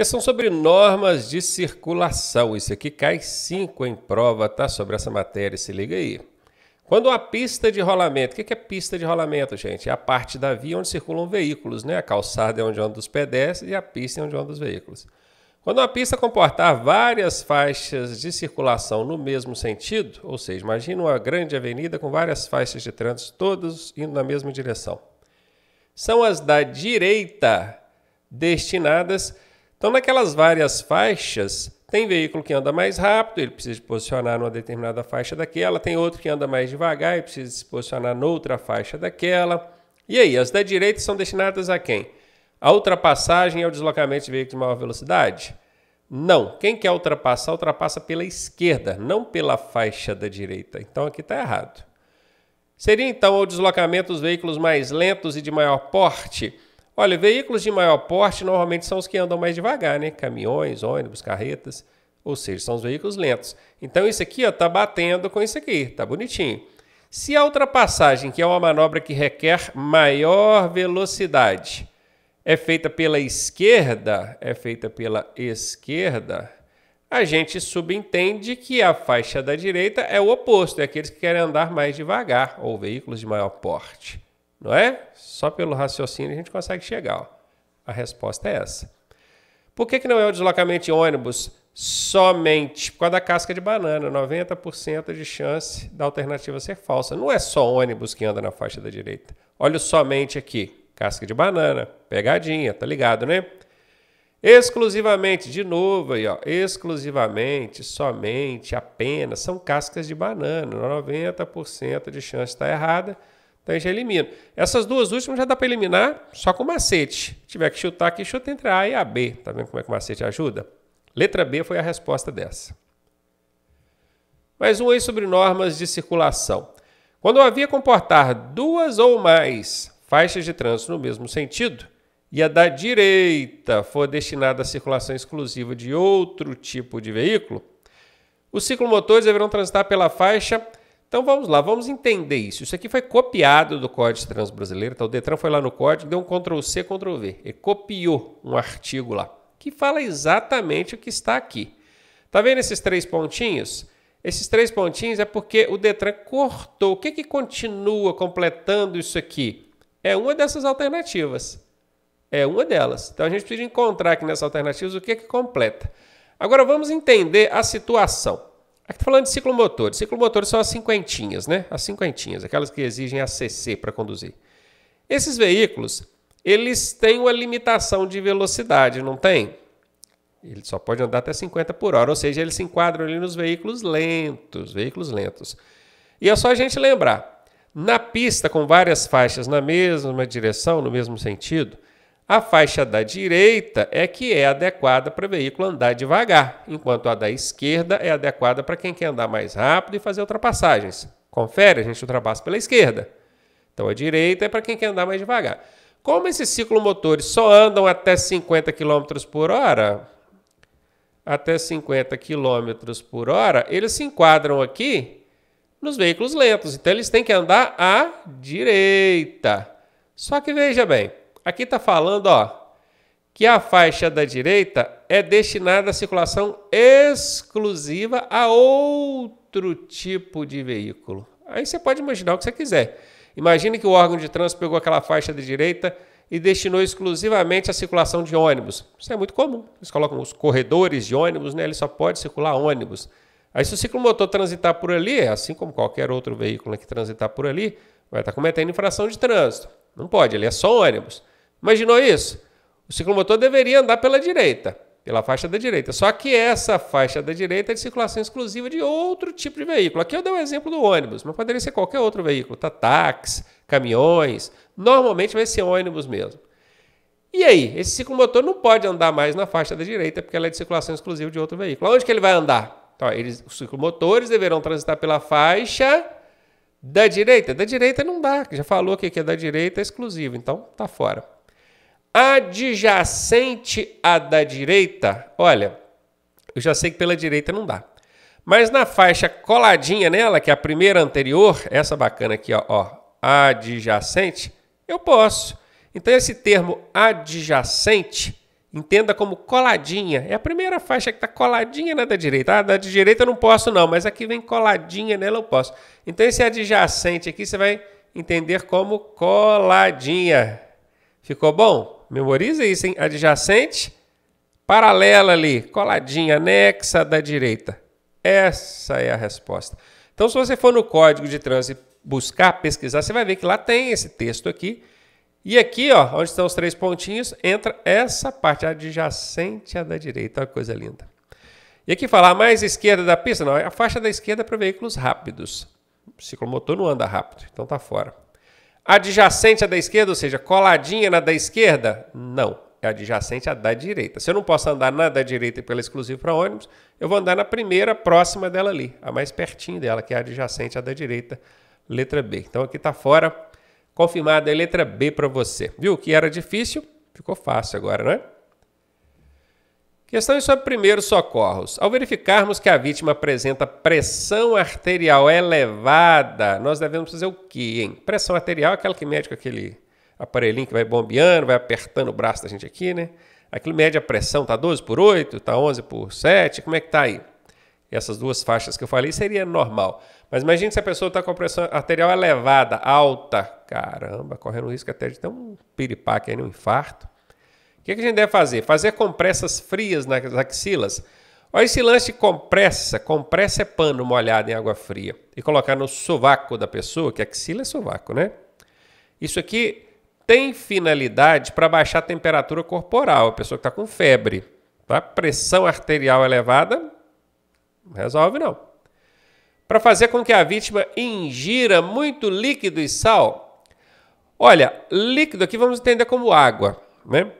Questão sobre normas de circulação. Isso aqui cai 5 em prova, tá? Sobre essa matéria, se liga aí. Quando a pista de rolamento, o que é pista de rolamento, gente? É a parte da via onde circulam veículos, né? A calçada é onde andam os pedestres e a pista é onde andam os veículos. Quando uma pista comportar várias faixas de circulação no mesmo sentido, ou seja, imagina uma grande avenida com várias faixas de trânsito, todas indo na mesma direção, são as da direita destinadas então, naquelas várias faixas, tem veículo que anda mais rápido, ele precisa se posicionar numa determinada faixa daquela, tem outro que anda mais devagar e precisa se posicionar noutra faixa daquela. E aí, as da direita são destinadas a quem? A ultrapassagem é ao deslocamento de veículos de maior velocidade? Não. Quem quer ultrapassar, ultrapassa pela esquerda, não pela faixa da direita. Então aqui está errado. Seria então o deslocamento dos veículos mais lentos e de maior porte? Olha, veículos de maior porte normalmente são os que andam mais devagar, né? Caminhões, ônibus, carretas, ou seja, são os veículos lentos. Então isso aqui está batendo com isso aqui, tá bonitinho. Se a ultrapassagem, que é uma manobra que requer maior velocidade, é feita pela esquerda, é feita pela esquerda, a gente subentende que a faixa da direita é o oposto, é aqueles que querem andar mais devagar, ou veículos de maior porte. Não é? Só pelo raciocínio a gente consegue chegar. Ó. A resposta é essa. Por que, que não é o deslocamento de ônibus somente? Por causa da casca de banana. 90% de chance da alternativa ser falsa. Não é só ônibus que anda na faixa da direita. Olha o somente aqui. Casca de banana, pegadinha, tá ligado, né? Exclusivamente, de novo aí, ó, exclusivamente, somente, apenas, são cascas de banana. 90% de chance de tá estar errada. Então já elimino. Essas duas últimas já dá para eliminar só com macete. Se tiver que chutar aqui, chuta entre a e a B. Tá vendo como é que o macete ajuda? Letra B foi a resposta dessa. Mais um aí sobre normas de circulação. Quando a via comportar duas ou mais faixas de trânsito no mesmo sentido e a da direita for destinada à circulação exclusiva de outro tipo de veículo, os ciclomotores deverão transitar pela faixa então vamos lá, vamos entender isso. Isso aqui foi copiado do Código Transbrasileiro. então o Detran foi lá no código, deu um Ctrl C, Ctrl V, copiou um artigo lá, que fala exatamente o que está aqui. Tá vendo esses três pontinhos? Esses três pontinhos é porque o Detran cortou. O que, que continua completando isso aqui? É uma dessas alternativas. É uma delas. Então a gente precisa encontrar aqui nessas alternativas o que, que completa. Agora vamos entender a situação. Aqui é tá falando de ciclomotores. Ciclomotores são as cinquentinhas, né? As cinquentinhas, aquelas que exigem ACC para conduzir. Esses veículos, eles têm uma limitação de velocidade, não tem? Ele só pode andar até 50 por hora, ou seja, eles se enquadram ali nos veículos lentos, veículos lentos. E é só a gente lembrar, na pista com várias faixas na mesma direção, no mesmo sentido, a faixa da direita é que é adequada para veículo andar devagar, enquanto a da esquerda é adequada para quem quer andar mais rápido e fazer ultrapassagens. Confere, a gente ultrapassa pela esquerda. Então a direita é para quem quer andar mais devagar. Como esses ciclomotores só andam até 50 km por hora, até 50 km por hora, eles se enquadram aqui nos veículos lentos. Então eles têm que andar à direita. Só que veja bem, Aqui está falando ó, que a faixa da direita é destinada à circulação exclusiva a outro tipo de veículo. Aí você pode imaginar o que você quiser. Imagine que o órgão de trânsito pegou aquela faixa da direita e destinou exclusivamente à circulação de ônibus. Isso é muito comum. Eles colocam os corredores de ônibus, né? ele só pode circular ônibus. Aí, se o ciclomotor transitar por ali, assim como qualquer outro veículo né, que transitar por ali, vai estar cometendo infração de trânsito. Não pode, ele é só ônibus. Imaginou isso? O ciclomotor deveria andar pela direita, pela faixa da direita. Só que essa faixa da direita é de circulação exclusiva de outro tipo de veículo. Aqui eu dei o um exemplo do ônibus, mas poderia ser qualquer outro veículo, tá? Táxi, caminhões. Normalmente vai ser ônibus mesmo. E aí, esse ciclomotor não pode andar mais na faixa da direita, porque ela é de circulação exclusiva de outro veículo. Onde que ele vai andar? Então, eles, os ciclomotores deverão transitar pela faixa da direita. Da direita não dá, já falou aqui que é da direita é exclusiva, então tá fora adjacente à da direita, olha, eu já sei que pela direita não dá. Mas na faixa coladinha nela, que é a primeira anterior, essa bacana aqui, ó, ó adjacente, eu posso. Então esse termo adjacente, entenda como coladinha. É a primeira faixa que está coladinha na da direita. Ah, da direita eu não posso não, mas aqui vem coladinha nela eu posso. Então esse adjacente aqui você vai entender como coladinha. Ficou bom? memoriza isso, hein? Adjacente, paralela ali, coladinha, anexa da direita. Essa é a resposta. Então, se você for no código de trânsito buscar, pesquisar, você vai ver que lá tem esse texto aqui. E aqui, ó, onde estão os três pontinhos, entra essa parte adjacente à da direita. Olha que coisa linda. E aqui falar mais esquerda da pista, não, é a faixa da esquerda para veículos rápidos. O ciclomotor não anda rápido, então tá fora. Adjacente à da esquerda, ou seja, coladinha na da esquerda? Não. É adjacente à da direita. Se eu não posso andar na da direita pela exclusiva para ônibus, eu vou andar na primeira próxima dela ali, a mais pertinho dela, que é adjacente à da direita, letra B. Então aqui está fora, confirmada a letra B para você. Viu que era difícil? Ficou fácil agora, não é? Questões sobre primeiros socorros. Ao verificarmos que a vítima apresenta pressão arterial elevada, nós devemos fazer o quê, hein? Pressão arterial é aquela que mede com aquele aparelhinho que vai bombeando, vai apertando o braço da gente aqui, né? Aquilo mede a pressão, tá 12 por 8, tá 11 por 7, como é que tá aí? Essas duas faixas que eu falei seria normal. Mas imagine se a pessoa está com a pressão arterial elevada, alta. Caramba, correndo risco até de ter um piripaque aí, um infarto. O que, é que, a gente deve fazer? Fazer compressas frias nas axilas. Olha esse lance de compressa. Compressa é pano molhado em água fria. E colocar no sovaco da pessoa, que axila é sovaco, né? Isso aqui tem finalidade para baixar a temperatura corporal. A pessoa que está com febre, tá? pressão arterial elevada, não resolve não. Para fazer com que a vítima ingira muito líquido e sal. Olha, líquido aqui vamos entender como água, né?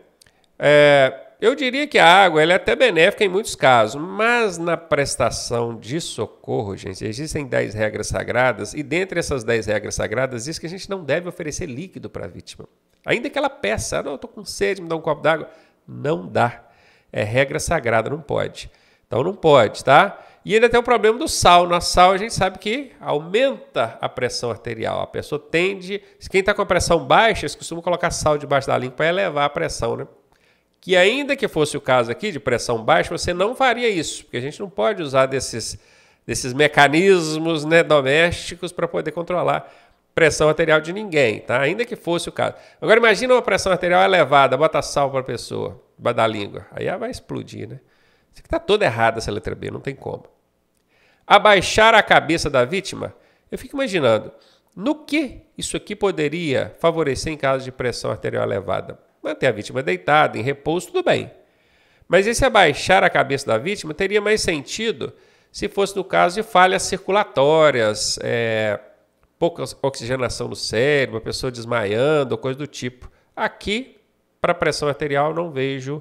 É, eu diria que a água é até benéfica em muitos casos, mas na prestação de socorro, gente, existem 10 regras sagradas e dentre essas 10 regras sagradas diz que a gente não deve oferecer líquido para a vítima. Ainda que ela peça, ah, não, eu estou com sede, me dá um copo d'água. Não dá. É regra sagrada, não pode. Então não pode, tá? E ainda tem o problema do sal. Na sal a gente sabe que aumenta a pressão arterial. A pessoa tende. Quem está com a pressão baixa, eles costumam colocar sal debaixo da língua para elevar a pressão, né? que ainda que fosse o caso aqui de pressão baixa, você não faria isso, porque a gente não pode usar desses, desses mecanismos né, domésticos para poder controlar pressão arterial de ninguém, tá? Ainda que fosse o caso. Agora imagina uma pressão arterial elevada, bota sal para a pessoa, da língua, aí ela vai explodir, né? Isso aqui está toda errada essa letra B, não tem como. Abaixar a cabeça da vítima, eu fico imaginando, no que isso aqui poderia favorecer em caso de pressão arterial elevada? manter a vítima deitada, em repouso, tudo bem. Mas esse abaixar a cabeça da vítima teria mais sentido se fosse no caso de falhas circulatórias, é, pouca oxigenação no cérebro, a pessoa desmaiando, coisa do tipo. Aqui, para pressão arterial, não vejo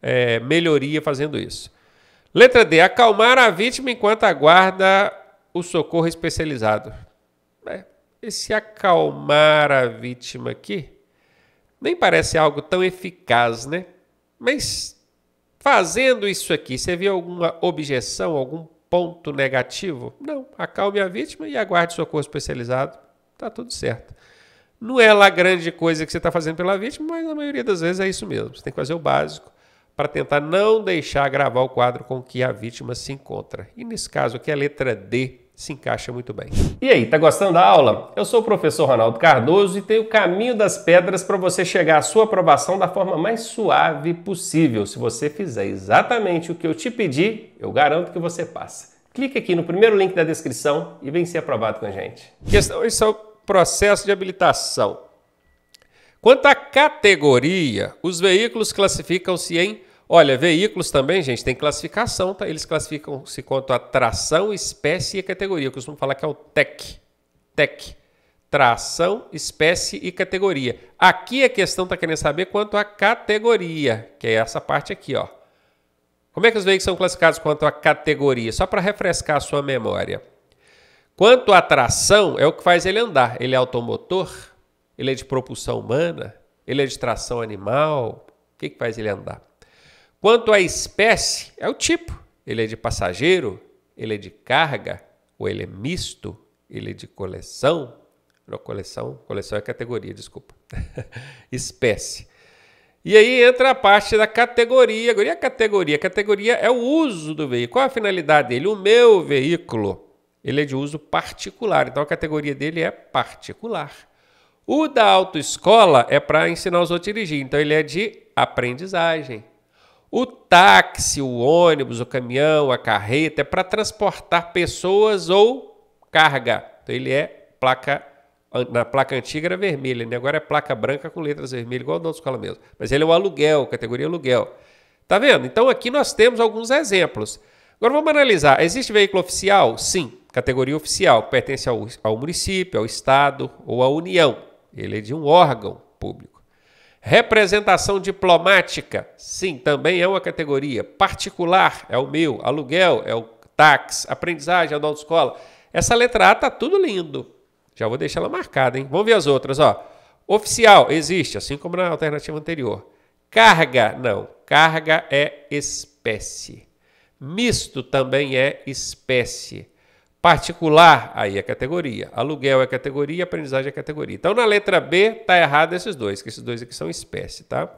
é, melhoria fazendo isso. Letra D. Acalmar a vítima enquanto aguarda o socorro especializado. É, esse acalmar a vítima aqui nem parece algo tão eficaz, né? Mas fazendo isso aqui, você viu alguma objeção, algum ponto negativo? Não, acalme a vítima e aguarde socorro especializado. Tá tudo certo. Não é lá grande coisa que você está fazendo pela vítima, mas na maioria das vezes é isso mesmo. Você tem que fazer o básico para tentar não deixar gravar o quadro com que a vítima se encontra. E nesse caso aqui, a letra D se encaixa muito bem. E aí, tá gostando da aula? Eu sou o professor Ronaldo Cardoso e tenho o caminho das pedras para você chegar à sua aprovação da forma mais suave possível. Se você fizer exatamente o que eu te pedi, eu garanto que você passa. Clique aqui no primeiro link da descrição e vem ser aprovado com a gente. Isso é o processo de habilitação. Quanto à categoria, os veículos classificam-se em Olha, veículos também, gente, tem classificação, tá? Eles classificam-se quanto a tração, espécie e categoria. Eu costumo falar que é o TEC. TEC. Tração, espécie e categoria. Aqui a questão está querendo saber quanto à categoria, que é essa parte aqui, ó. Como é que os veículos são classificados quanto à categoria? Só para refrescar a sua memória. Quanto à tração, é o que faz ele andar. Ele é automotor? Ele é de propulsão humana? Ele é de tração animal? O que, que faz ele andar? Quanto à espécie, é o tipo. Ele é de passageiro, ele é de carga, ou ele é misto, ele é de coleção. Não, coleção, coleção é categoria, desculpa. espécie. E aí entra a parte da categoria. E a categoria? A categoria é o uso do veículo. Qual a finalidade dele? O meu veículo. Ele é de uso particular, então a categoria dele é particular. O da autoescola é para ensinar os outros a dirigir, então ele é de aprendizagem. O táxi, o ônibus, o caminhão, a carreta é para transportar pessoas ou carga. Então ele é placa na placa antiga era vermelha, né? agora é placa branca com letras vermelhas, igual o da escola mesmo. Mas ele é o aluguel, categoria aluguel. Tá vendo? Então aqui nós temos alguns exemplos. Agora vamos analisar. Existe veículo oficial? Sim, categoria oficial, pertence ao, ao município, ao estado ou à união. Ele é de um órgão público. Representação diplomática, sim, também é uma categoria. Particular é o meu, aluguel é o táxi, aprendizagem é o da autoescola. Essa letra A tá tudo lindo. Já vou deixar ela marcada, hein? Vamos ver as outras, ó. Oficial existe, assim como na alternativa anterior. Carga, não. Carga é espécie. Misto também é espécie. Particular, aí é categoria. Aluguel é categoria, aprendizagem é categoria. Então, na letra B, está errado esses dois, que esses dois aqui são espécie, tá?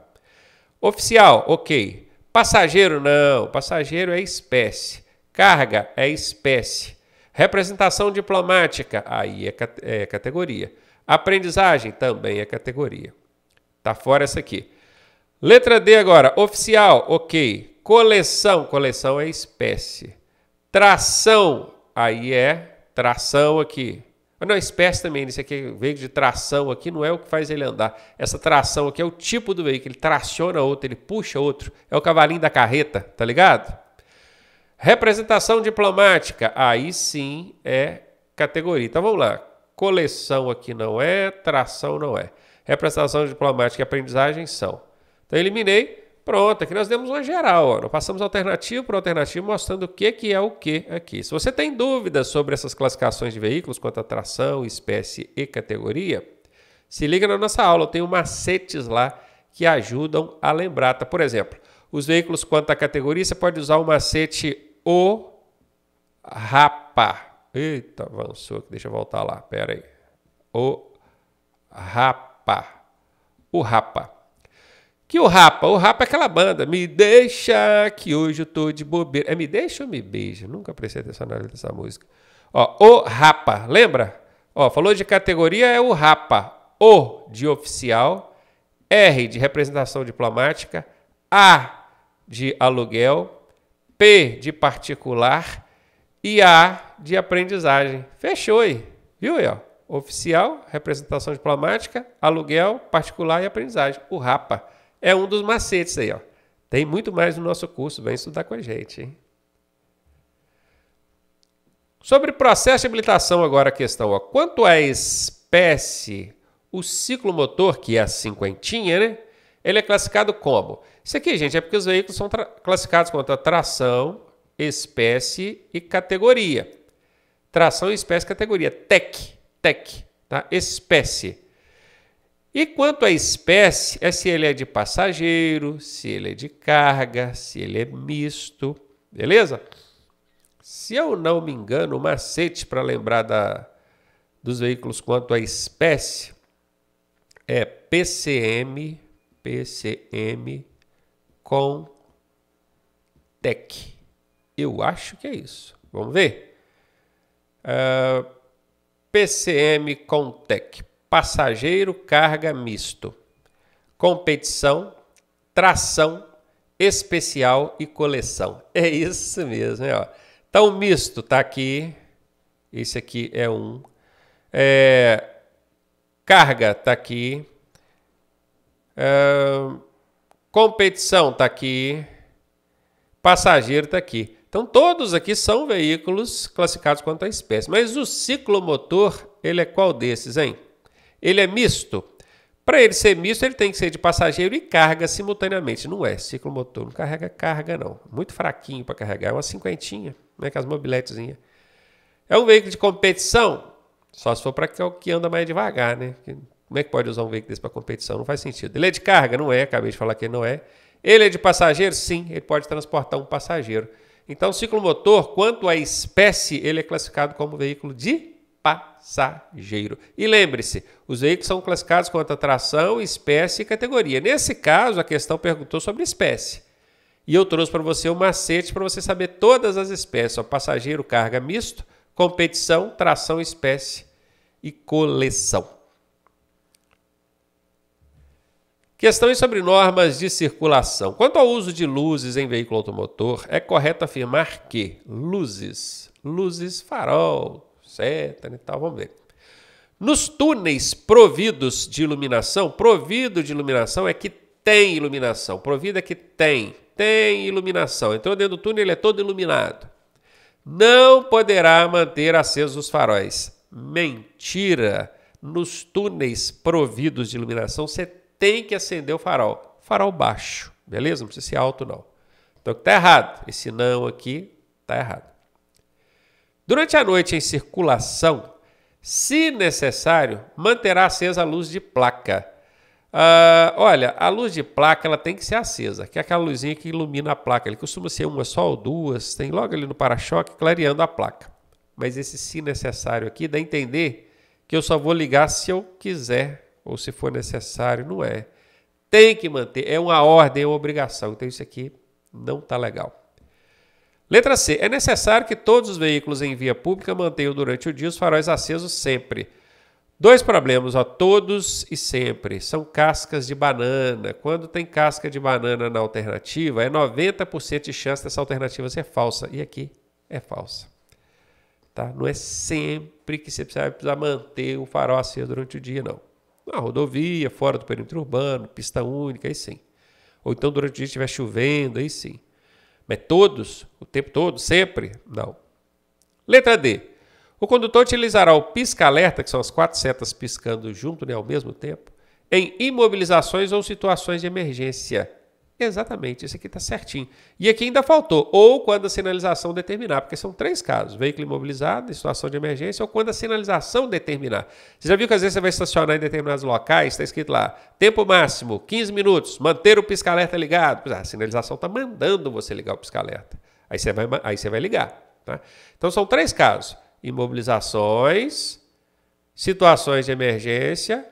Oficial, ok. Passageiro, não. Passageiro é espécie. Carga é espécie. Representação diplomática, aí é, é categoria. Aprendizagem também é categoria. Tá fora essa aqui. Letra D agora, oficial, ok. Coleção, coleção é espécie. Tração, aí é tração aqui. não, espécie também, isso aqui, é veículo de tração aqui não é o que faz ele andar. Essa tração aqui é o tipo do veículo, ele traciona outro, ele puxa outro. É o cavalinho da carreta, tá ligado? Representação diplomática, aí sim é categoria. Então vamos lá. Coleção aqui não é, tração não é. Representação diplomática e aprendizagem são. Então eliminei. Pronto, aqui é nós demos uma geral, ó. Nós passamos alternativo por alternativo, mostrando o que, que é o que aqui. Se você tem dúvidas sobre essas classificações de veículos, quanto a tração, espécie e categoria, se liga na nossa aula, eu tenho macetes lá que ajudam a lembrar. Tá? Por exemplo, os veículos quanto à categoria, você pode usar o macete O Rapa. Eita, avançou aqui, deixa eu voltar lá, pera aí. O Rapa. O Rapa que o Rapa, o Rapa é aquela banda, me deixa que hoje eu tô de bobeira. É me deixa ou me beija? Nunca prestei atenção na letra dessa música. Ó, o Rapa, lembra? Ó, falou de categoria é o Rapa. O de oficial, R de representação diplomática, A de aluguel, P de particular e A de aprendizagem. Fechou aí. Viu aí, ó? Oficial, representação diplomática, aluguel, particular e aprendizagem. O Rapa é um dos macetes aí, ó. Tem muito mais no nosso curso, vem estudar com a gente, hein? Sobre processo de habilitação agora a questão, ó. Quanto à espécie, o ciclo motor que é a cinquentinha, né? Ele é classificado como? Isso aqui, gente, é porque os veículos são classificados quanto a tração, espécie e categoria. Tração, espécie, categoria. TEC, TEC, tá? Espécie e quanto à espécie, é se ele é de passageiro, se ele é de carga, se ele é misto, beleza? Se eu não me engano, o macete para lembrar da, dos veículos quanto à espécie é PCM, PCM com TEC. Eu acho que é isso. Vamos ver? Uh, ah, PCM com TEC passageiro carga misto, competição, tração, especial e coleção. É isso mesmo, né? Então, misto tá aqui. Esse aqui é um. É, carga tá aqui. É, competição tá aqui. Passageiro tá aqui. Então, todos aqui são veículos classificados quanto à espécie. Mas o ciclomotor, ele é qual desses, hein? Ele é misto? Para ele ser misto, ele tem que ser de passageiro e carga simultaneamente. Não é ciclomotor, não carrega carga, não. Muito fraquinho para carregar, é uma cinquentinha, né, com as mobiletezinhas. É um veículo de competição? Só se for para é que anda mais devagar, né? Como é que pode usar um veículo desse para competição? Não faz sentido. Ele é de carga? Não é, acabei de falar que não é. Ele é de passageiro? Sim, ele pode transportar um passageiro. Então, o ciclomotor, quanto à espécie, ele é classificado como veículo de passageiro. E lembre-se, os veículos são classificados quanto a tração, espécie e categoria. Nesse caso, a questão perguntou sobre espécie. E eu trouxe para você um macete para você saber todas as espécies: ó, passageiro, carga misto, competição, tração, espécie e coleção. Questões sobre normas de circulação. Quanto ao uso de luzes em veículo automotor, é correto afirmar que luzes, luzes farol, etc. E né, tal, vamos ver. Nos túneis providos de iluminação, provido de iluminação é que tem iluminação, provido é que tem, tem iluminação. Entrou dentro do túnel, ele é todo iluminado. Não poderá manter acesos os faróis. Mentira! Nos túneis providos de iluminação, você tem que acender o farol. Farol baixo, beleza? Não precisa ser alto, não. Então, está errado. Esse não aqui está errado. Durante a noite em circulação, se necessário, manterá acesa a luz de placa. Ah, olha, a luz de placa ela tem que ser acesa, que é aquela luzinha que ilumina a placa. Ele costuma ser uma só ou duas, tem logo ali no para-choque clareando a placa. Mas esse se necessário aqui dá a entender que eu só vou ligar se eu quiser ou se for necessário, não é. Tem que manter, é uma ordem, é uma obrigação. Então isso aqui não tá legal. Letra C. É necessário que todos os veículos em via pública mantenham durante o dia os faróis acesos sempre. Dois problemas, ó, todos e sempre, são cascas de banana. Quando tem casca de banana na alternativa, é 90% de chance dessa alternativa ser falsa. E aqui é falsa. Tá? Não é sempre que você precisa manter o farol aceso durante o dia, não. Na rodovia, fora do perímetro urbano, pista única, aí sim. Ou então durante o dia estiver chovendo, aí sim. Mas todos, o tempo todo, sempre? Não. Letra D. O condutor utilizará o pisca-alerta, que são as quatro setas piscando junto né, ao mesmo tempo, em imobilizações ou situações de emergência, Exatamente, esse aqui está certinho. E aqui ainda faltou, ou quando a sinalização determinar, porque são três casos: veículo imobilizado, em situação de emergência, ou quando a sinalização determinar. Você já viu que às vezes você vai estacionar em determinados locais, está escrito lá, tempo máximo, 15 minutos, manter o pisca-alerta ligado. É, a sinalização está mandando você ligar o pisca-alerta. Aí você vai, aí você vai ligar. Tá? Então são três casos: imobilizações, situações de emergência,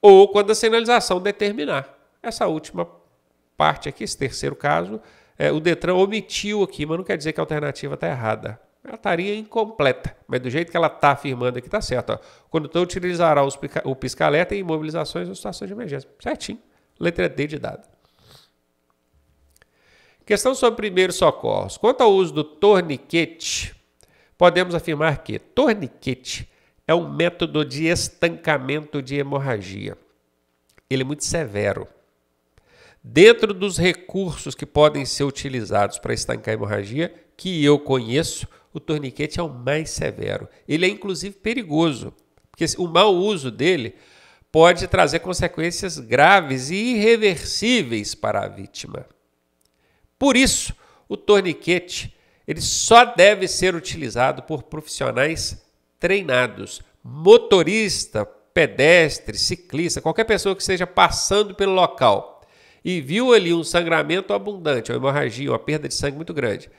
ou quando a sinalização determinar. Essa última parte aqui, esse terceiro caso, é, o Detran omitiu aqui, mas não quer dizer que a alternativa está errada. Ela estaria incompleta, mas do jeito que ela está afirmando aqui está certo. Ó. O condutor utilizará os, o pisca em imobilizações ou situações de emergência. Certinho. Letra D de dado. Questão sobre primeiros socorros. Quanto ao uso do torniquete, podemos afirmar que torniquete é um método de estancamento de hemorragia. Ele é muito severo dentro dos recursos que podem ser utilizados para estancar a hemorragia, que eu conheço, o torniquete é o mais severo. Ele é inclusive perigoso, porque o mau uso dele pode trazer consequências graves e irreversíveis para a vítima. Por isso, o torniquete ele só deve ser utilizado por profissionais treinados, motorista, pedestre, ciclista, qualquer pessoa que esteja passando pelo local e viu ali um sangramento abundante, uma hemorragia, uma perda de sangue muito grande,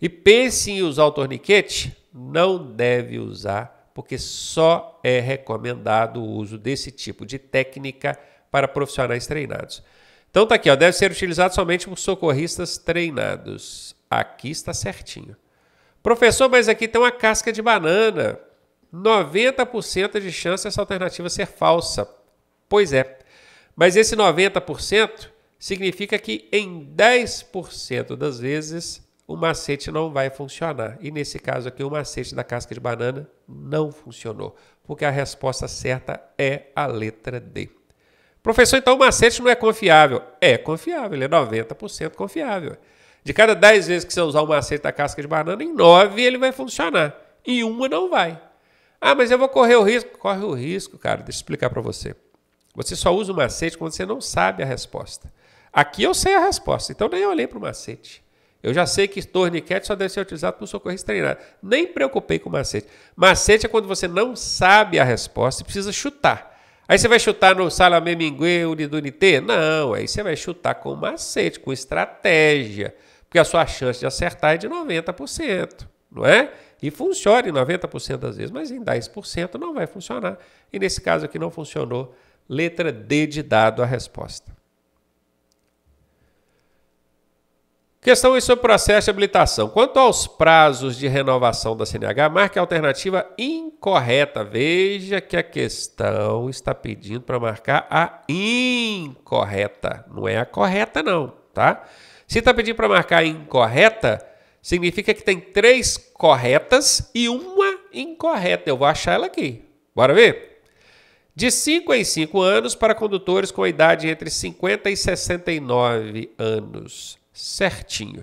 e pense em usar o torniquete, não deve usar, porque só é recomendado o uso desse tipo de técnica para profissionais treinados. Então tá aqui, ó, deve ser utilizado somente por socorristas treinados. Aqui está certinho. Professor, mas aqui tem uma casca de banana. 90% de chance essa alternativa ser falsa. Pois é. Mas esse 90% significa que em 10% das vezes o macete não vai funcionar. E nesse caso aqui, o macete da casca de banana não funcionou, porque a resposta certa é a letra D. Professor, então o macete não é confiável? É confiável, ele é 90% confiável. De cada 10 vezes que você usar o macete da casca de banana, em 9 ele vai funcionar, em uma não vai. Ah, mas eu vou correr o risco. Corre o risco, cara, deixa eu explicar para você. Você só usa o macete quando você não sabe a resposta. Aqui eu sei a resposta, então nem olhei para o macete. Eu já sei que torniquete só deve ser utilizado um socorrista treinado. Nem preocupei com macete. Macete é quando você não sabe a resposta e precisa chutar. Aí você vai chutar no Salamé Minguê, Unidunité? Não, aí você vai chutar com macete, com estratégia. Porque a sua chance de acertar é de 90%, não é? E funciona em 90% das vezes, mas em 10% não vai funcionar. E nesse caso aqui não funcionou. Letra D de dado a resposta. Questão sobre processo de habilitação. Quanto aos prazos de renovação da CNH, marque a alternativa incorreta. Veja que a questão está pedindo para marcar a incorreta. Não é a correta, não, tá? Se está pedindo para marcar a incorreta, significa que tem três corretas e uma incorreta. Eu vou achar ela aqui. Bora ver? De 5 em 5 anos para condutores com idade entre 50 e 69 anos certinho.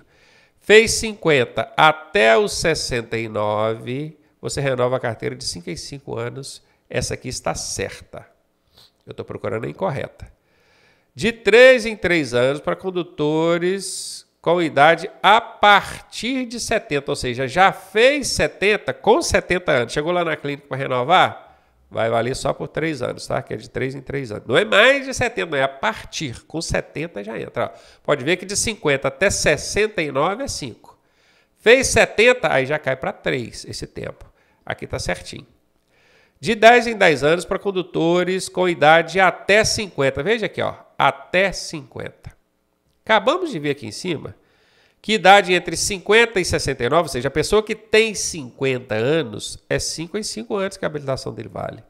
Fez 50 até os 69, você renova a carteira de 5 em 5 anos. Essa aqui está certa. Eu estou procurando a incorreta. De 3 em 3 anos para condutores com idade a partir de 70, ou seja, já fez 70 com 70 anos. Chegou lá na clínica para renovar? vai valer só por três anos, tá? Que é de três em três anos. Não é mais de 70, não é a partir. Com 70 já entra. Ó. Pode ver que de 50 até 69 é 5. Fez 70, aí já cai para 3 esse tempo. Aqui está certinho. De 10 em 10 anos para condutores com idade até 50. Veja aqui, ó, até 50. Acabamos de ver aqui em cima que idade entre 50 e 69, ou seja, a pessoa que tem 50 anos, é 5 em 5 anos que a habilitação dele vale.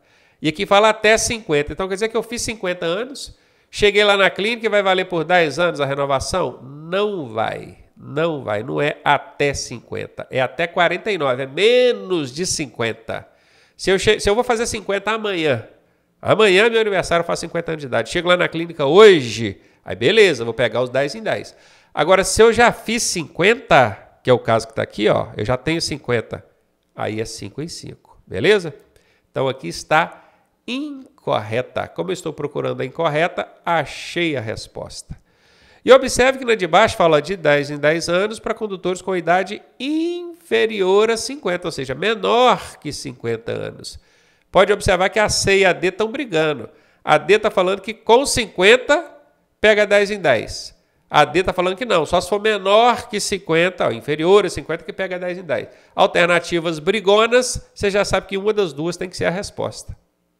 E aqui fala até 50. Então quer dizer que eu fiz 50 anos, cheguei lá na clínica e vai valer por 10 anos a renovação? Não vai. Não vai. Não é até 50. É até 49. É menos de 50. Se eu, se eu vou fazer 50 amanhã, amanhã é meu aniversário faz 50 anos de idade, chego lá na clínica hoje, aí beleza, vou pegar os 10 em 10. Agora, se eu já fiz 50, que é o caso que está aqui, ó, eu já tenho 50, aí é 5 em 5, beleza? Então aqui está incorreta. Como eu estou procurando a incorreta, achei a resposta. E observe que na de baixo fala de 10 em 10 anos para condutores com idade inferior a 50, ou seja, menor que 50 anos. Pode observar que a C e a D estão brigando. A D está falando que com 50 pega 10 em 10. A D está falando que não, só se for menor que 50, ó, inferior a 50, que pega 10 em 10. Alternativas brigonas, você já sabe que uma das duas tem que ser a resposta.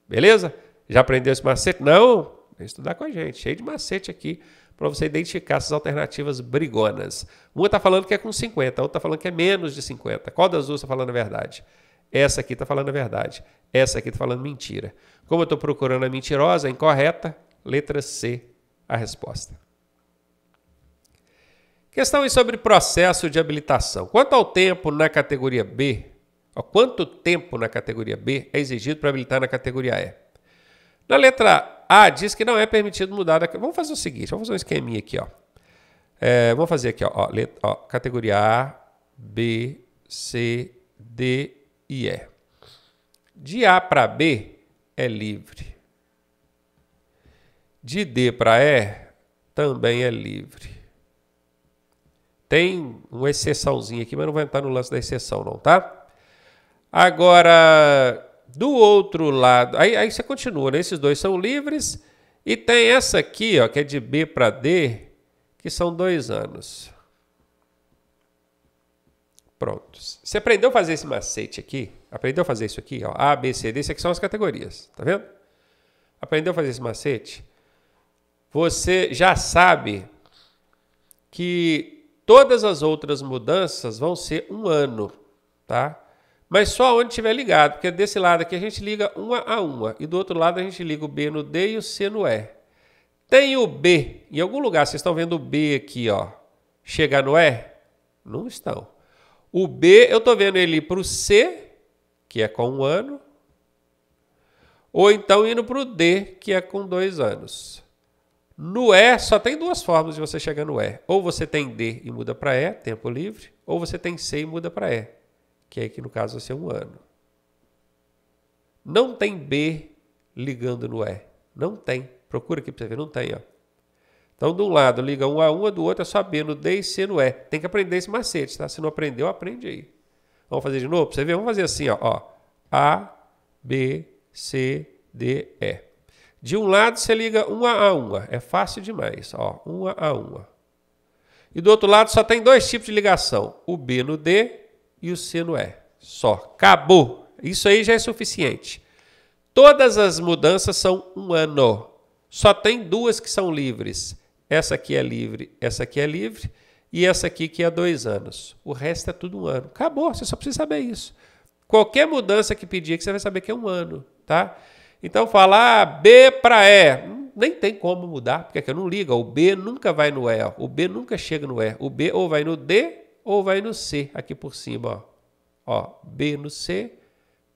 Beleza? Já aprendeu esse macete? Não? Vem estudar com a gente. Cheio de macete aqui para você identificar essas alternativas brigonas. Uma está falando que é com 50, a outra está falando que é menos de 50. Qual das duas está falando a verdade? Essa aqui está falando a verdade. Essa aqui está falando mentira. Como eu estou procurando a mentirosa, a incorreta, letra C, a resposta é sobre processo de habilitação. Quanto ao tempo na categoria B, ó, quanto tempo na categoria B é exigido para habilitar na categoria E? Na letra A diz que não é permitido mudar. Da... Vamos fazer o seguinte, vamos fazer um esqueminha aqui. Ó. É, vamos fazer aqui, ó, ó, ó, categoria A, B, C, D e E. De A para B é livre. De D para E também é livre. Tem uma exceçãozinha aqui, mas não vai entrar no lance da exceção, não, tá? Agora, do outro lado, aí, aí você continua, né? Esses dois são livres. E tem essa aqui, ó, que é de B para D, que são dois anos. Pronto. Você aprendeu a fazer esse macete aqui? Aprendeu a fazer isso aqui? Ó, a, B, C, D, isso aqui são as categorias. Tá vendo? Aprendeu a fazer esse macete? Você já sabe que Todas as outras mudanças vão ser um ano, tá? Mas só onde tiver ligado, porque desse lado aqui a gente liga uma a uma e do outro lado a gente liga o B no D e o C no E. Tem o B em algum lugar, vocês estão vendo o B aqui, ó. Chegar no E? Não estão. O B, eu estou vendo ele para o C, que é com um ano, ou então indo para o D, que é com dois anos. No E, só tem duas formas de você chegar no E. Ou você tem D e muda para E, tempo livre, ou você tem C e muda para E, que é que no caso vai ser um ano. Não tem B ligando no E. Não tem. Procura aqui para você ver, não tem. Ó. Então, de um lado liga um a um, do outro é só B no D e C no E. Tem que aprender esse macete, tá? Se não aprendeu, aprende aí. Vamos fazer de novo para você ver? Vamos fazer assim, ó. ó. A, B, C, D, E. De um lado você liga uma a uma, é fácil demais, ó, uma a uma. E do outro lado só tem dois tipos de ligação, o B no D e o C no E. Só, acabou. Isso aí já é suficiente. Todas as mudanças são um ano. Só tem duas que são livres. Essa aqui é livre, essa aqui é livre e essa aqui que é dois anos. O resto é tudo um ano. Acabou, você só precisa saber isso. Qualquer mudança que pedir que você vai saber que é um ano, tá? Então falar B para E. Nem tem como mudar, porque aqui não liga. O B nunca vai no E. Ó. O B nunca chega no E. O B ou vai no D ou vai no C aqui por cima. Ó. ó B no C,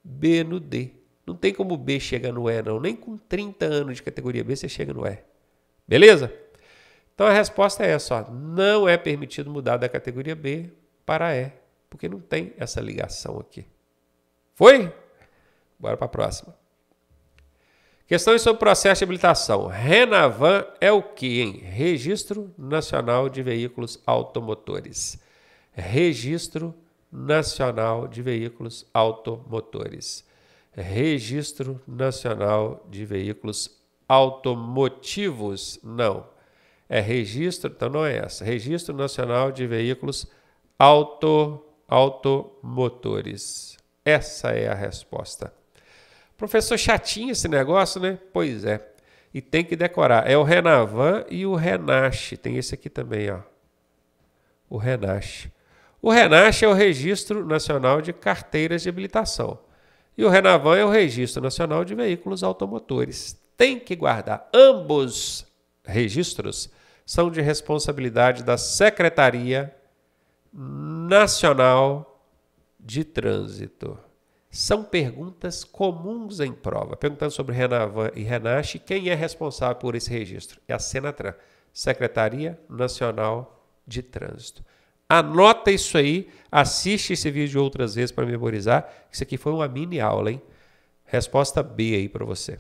B no D. Não tem como B chegar no E, não. Nem com 30 anos de categoria B você chega no E. Beleza? Então a resposta é essa: ó. não é permitido mudar da categoria B para E, porque não tem essa ligação aqui. Foi? Bora para a próxima. Questões sobre processo de habilitação. Renavan é o que, hein? Registro Nacional de Veículos Automotores. Registro Nacional de Veículos Automotores. Registro Nacional de Veículos Automotivos. Não. É registro, então não é essa. Registro Nacional de Veículos Auto, Automotores. Essa é a resposta. Professor chatinho esse negócio, né? Pois é. E tem que decorar. É o Renavan e o Renache. Tem esse aqui também, ó. O Renache. O Renache é o Registro Nacional de Carteiras de Habilitação. E o Renavan é o Registro Nacional de Veículos Automotores. Tem que guardar. Ambos registros são de responsabilidade da Secretaria Nacional de Trânsito são perguntas comuns em prova. Perguntando sobre Renavan e Renache, quem é responsável por esse registro? É a Senatran, Secretaria Nacional de Trânsito. Anota isso aí, assiste esse vídeo outras vezes para memorizar. Isso aqui foi uma mini aula, hein? Resposta B aí para você.